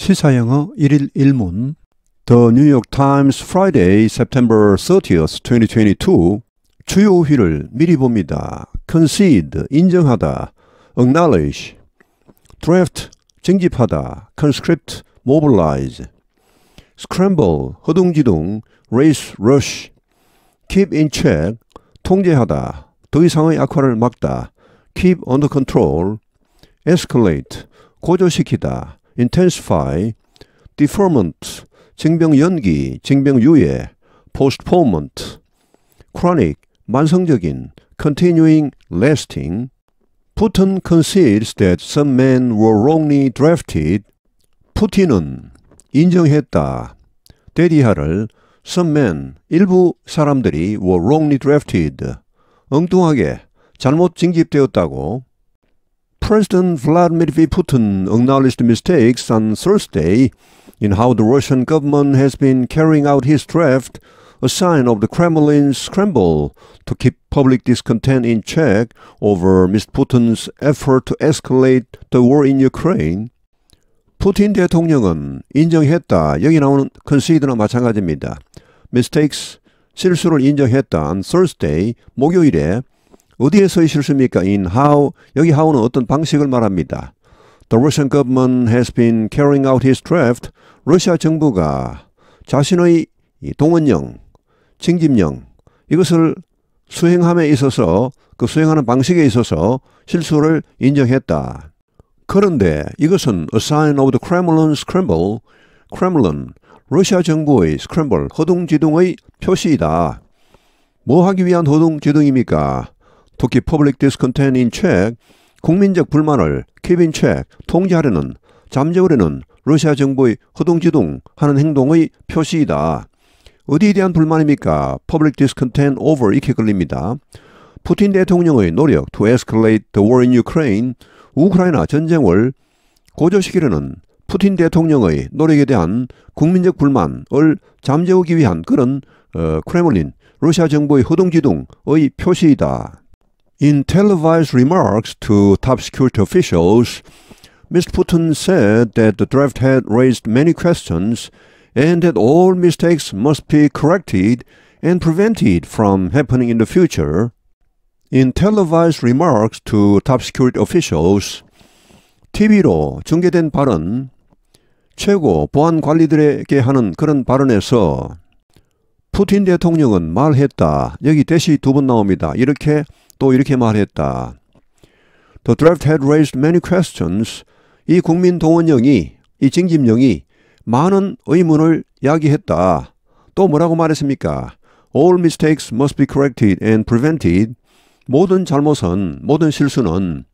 시사영어 1일 1문 The New York Times Friday, September 30th, 2022 주요 휘를 미리 봅니다. concede, 인정하다. acknowledge, draft, 징집하다. conscript, mobilize, scramble, 허둥지둥, race, rush, keep in check, 통제하다. 더 이상의 악화를 막다. keep under control, escalate, 고조시키다. intensify, deferment, 징병 연기, 징병 유예, postponement, chronic, 만성적인, continuing, lasting. Putin concedes that some men were wrongly drafted. 푸틴은 인정했다. 데디하를 some men, 일부 사람들이 were wrongly drafted. 엉뚱하게 잘못 징집되었다고 President Vladimir Putin acknowledged mistakes on Thursday in how the Russian government has been carrying out his draft, a sign of the Kremlin's scramble to keep public discontent in check over Mr. Putin's effort to escalate the war in Ukraine. 푸틴 대통령은 인정했다. 여기 나오는 consider나 마찬가지입니다. mistakes 실수를 인정했다. on Thursday 목요일에 어디에 서 있었습니까? In how 여기 how는 어떤 방식을 말합니다. The Russian government has been carrying out his draft. 러시아 정부가 자신의 동원령, 징집령 이것을 수행함에 있어서 그 수행하는 방식에 있어서 실수를 인정했다. 그런데 이것은 a sign of the Kremlin scramble, Kremlin, 러시아 정부의 scramble, 허둥지둥의 표시이다. 뭐 하기 위한 허둥지둥입니까? 특히 퍼블릭 디스컨텐인 책, 국민적 불만을 케빈 책 통제하려는 잠재우려는 러시아 정부의 허둥지둥 하는 행동의 표시이다. 어디에 대한 불만입니까? Public d i s 이렇게 걸립니다. 푸틴 대통령의 노력 to escalate the war in Ukraine, 우크라이나 전쟁을 고조시키려는 푸틴 대통령의 노력에 대한 국민적 불만을 잠재우기 위한 그런 어, 크레몰린, 러시아 정부의 허둥지둥의 표시이다. In televised remarks to top security officials, Mr. Putin said that the draft had raised many questions and that all mistakes must be corrected and prevented from happening in the future. In televised remarks to top security officials, TV로 중계된 발언, 최고 보안 관리들에게 하는 그런 발언에서 푸틴 대통령은 말했다. 여기 대시 두 번 나옵니다. 이렇게 또 이렇게 말했다. The draft had raised many questions. 이 국민 동원령이, 이 징집령이 많은 의문을 야기했다. 또 뭐라고 말했습니까? All mistakes must be corrected and prevented. 모든 잘못은, 모든 실수는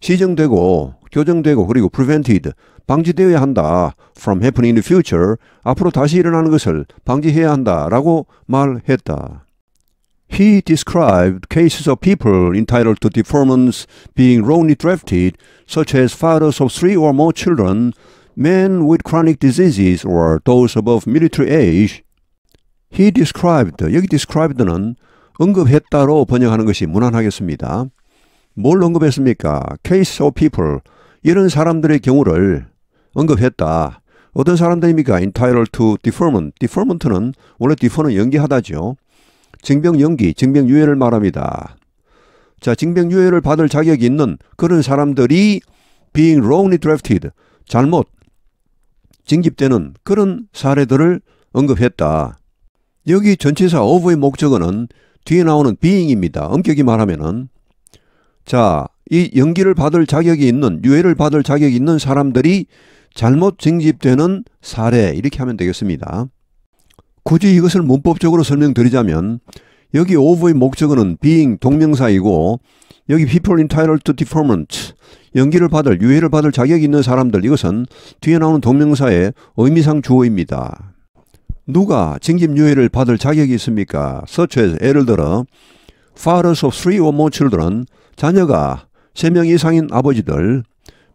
시정되고 교정되고 그리고 prevented 방지되어야 한다. from happening in the future 앞으로 다시 일어나는 것을 방지해야 한다라고 말했다. He described cases of people entitled to deferments being wrongly drafted, such as fathers of three or more children, men with chronic diseases, or those above military age. He described, 여기 described는 언급했다로 번역하는 것이 무난하겠습니다. 뭘 언급했습니까? case of people, 이런 사람들의 경우를 언급했다. 어떤 사람들입니까? entitled to deferment. deferment는 원래 defer는 연기하다죠. 증병 연기, 증병 유예를 말합니다. 자, 징병 유예를 받을 자격이 있는 그런 사람들이 being wrongly drafted, 잘못 징집되는 그런 사례들을 언급했다. 여기 전체사 of의 목적어는 뒤에 나오는 being입니다. 엄격히 말하면은 자, 이 연기를 받을 자격이 있는 유예를 받을 자격이 있는 사람들이 잘못 징집되는 사례 이렇게 하면 되겠습니다. 굳이 이것을 문법적으로 설명드리자면 여기 o f 의 목적어는 being 동명사이고 여기 people entitled to deferment 연기를 받을 유예를 받을 자격이 있는 사람들 이것은 뒤에 나오는 동명사의 의미상 주어입니다. 누가 징집 유예를 받을 자격이 있습니까? s u 서초에 s 예를 들어 fathers of three or more children 자녀가 3명 이상인 아버지들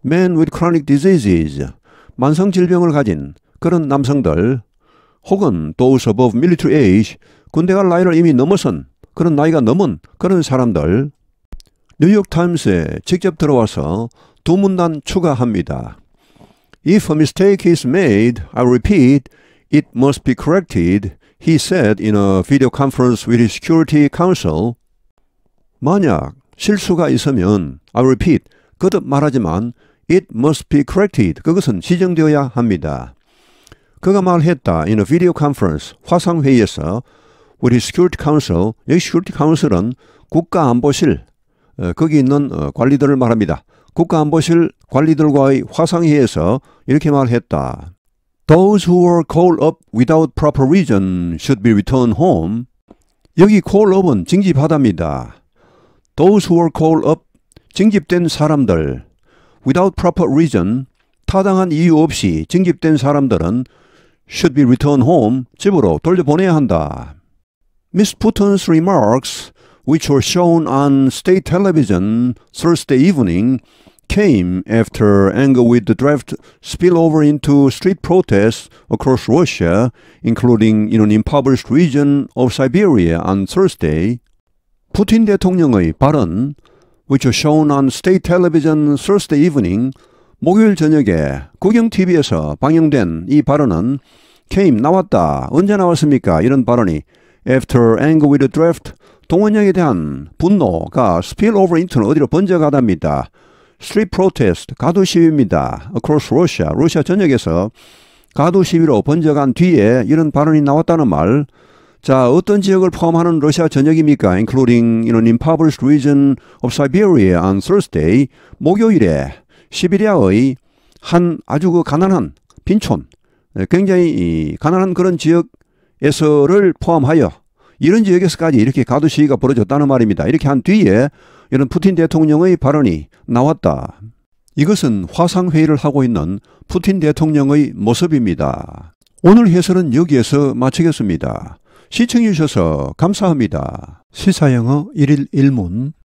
men with chronic diseases 만성 질병을 가진 그런 남성들 혹은 those above military age 군대갈 나이를 이미 넘어선 그런 나이가 넘은 그런 사람들 뉴욕타임스에 직접 들어와서 두 문단 추가합니다. If a mistake is made, I repeat, it must be corrected, he said in a video conference with his Security Council. 만약 실수가 있으면, I repeat, 거듭 말하지만, it must be corrected, 그것은 지정되어야 합니다. 그가 말했다. In a video conference, 화상회의에서 우리 Security Council, 여기 Security Council은 국가안보실, 거기 있는 관리들을 말합니다. 국가안보실 관리들과의 화상회의에서 이렇게 말했다. Those who are called up without proper reason should be returned home. 여기 call up은 징집하답니다. Those who are called up, 징집된 사람들, without proper reason, 타당한 이유 없이 징집된 사람들은 should be returned home, 집으로 돌려보내야 한다. Miss Putin's remarks, which were shown on state television Thursday evening, came after anger with the draft spill over into street protests across Russia, including in an impoverished region of Siberia on Thursday. Putin 대통령의 발언, which was shown on state television Thursday evening, 목요일 저녁에 국영TV에서 방영된 이 발언은 케임 나왔다. 언제 나왔습니까? 이런 발언이 After Anger with the Draft 동원령에 대한 분노가 스필 오버 인터는 어디로 번져가답니다. 스트리트 프로테스트 가두 시위입니다. Across Russia 러시아 전역에서 가두 시위로 번져간 뒤에 이런 발언이 나왔다는 말. 자, 어떤 지역을 포함하는 러시아 전역입니까? including in an impoverished region of Siberia on Thursday. 목요일에 시베리아의 한 아주 그 가난한 빈촌, 예, 굉장히 가난한 그런 지역에서를 포함하여 이런 지역에서까지 이렇게 가두 시위가 벌어졌다는 말입니다. 이렇게 한 뒤에 이런 푸틴 대통령의 발언이 나왔다. 이것은 화상회의를 하고 있는 푸틴 대통령의 모습입니다. 오늘 해설은 여기에서 마치겠습니다. 시청해주셔서 감사합니다. 시사영어 1일 1문